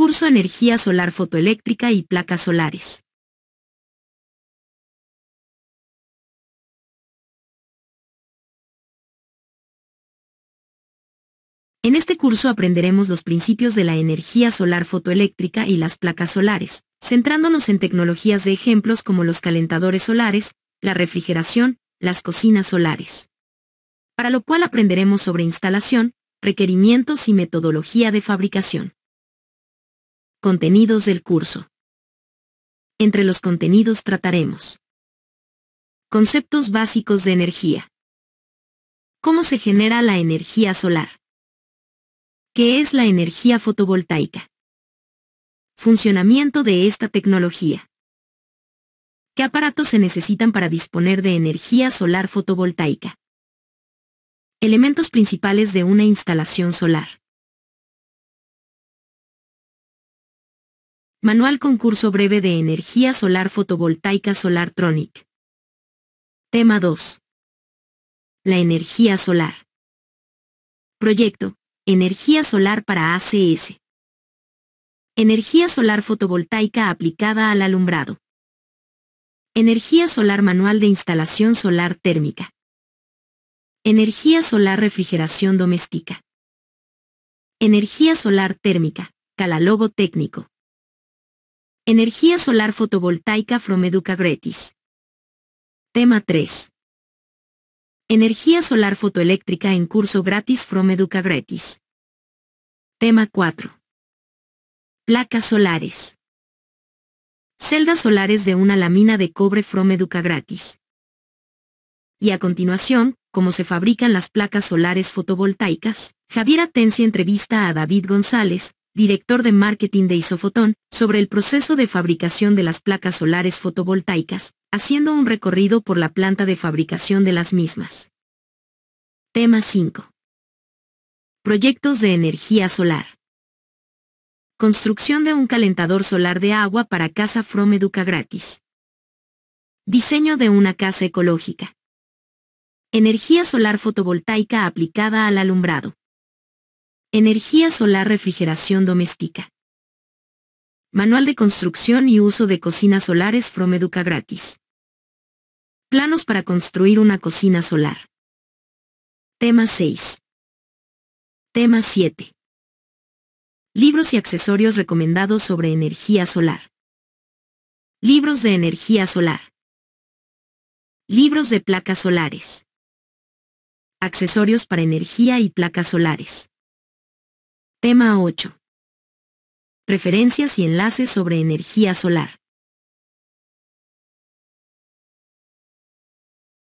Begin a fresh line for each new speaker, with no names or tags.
Curso Energía Solar Fotoeléctrica y Placas Solares. En este curso aprenderemos los principios de la energía solar fotoeléctrica y
las placas solares, centrándonos en tecnologías de ejemplos como los calentadores solares, la refrigeración, las cocinas solares. Para lo cual aprenderemos sobre instalación, requerimientos y metodología de fabricación. Contenidos del curso. Entre los contenidos trataremos. Conceptos básicos de energía. ¿Cómo se genera la energía solar? ¿Qué es la energía fotovoltaica? Funcionamiento de esta tecnología. ¿Qué aparatos se necesitan para
disponer de energía solar fotovoltaica? Elementos principales de una instalación solar.
Manual concurso breve de energía solar fotovoltaica Solar Tronic Tema 2. La energía solar. Proyecto. Energía solar para ACS. Energía solar fotovoltaica aplicada al alumbrado. Energía solar manual de instalación solar térmica. Energía solar refrigeración doméstica. Energía solar térmica, calalogo técnico. Energía solar fotovoltaica from Educa gratis. Tema 3. Energía solar fotoeléctrica en curso gratis from Educa gratis. Tema 4. Placas solares. Celdas solares de una lámina de cobre from Educa Gratis. Y a continuación, cómo se fabrican las placas solares fotovoltaicas, Javier Atencia entrevista a David González, director de marketing de Isofotón, sobre el proceso de fabricación de las placas solares fotovoltaicas, haciendo un recorrido por la planta de fabricación de las mismas. Tema 5. Proyectos de energía solar. Construcción de un calentador solar de agua para Casa From gratis. Diseño de una casa ecológica. Energía solar fotovoltaica aplicada al alumbrado. Energía solar refrigeración doméstica. Manual de construcción y uso de cocinas solares from Educa gratis. Planos para construir una cocina solar. Tema 6. Tema 7. Libros y accesorios recomendados sobre energía solar. Libros de energía solar. Libros de placas solares. Accesorios para energía y placas
solares. Tema 8. Referencias y enlaces sobre energía solar.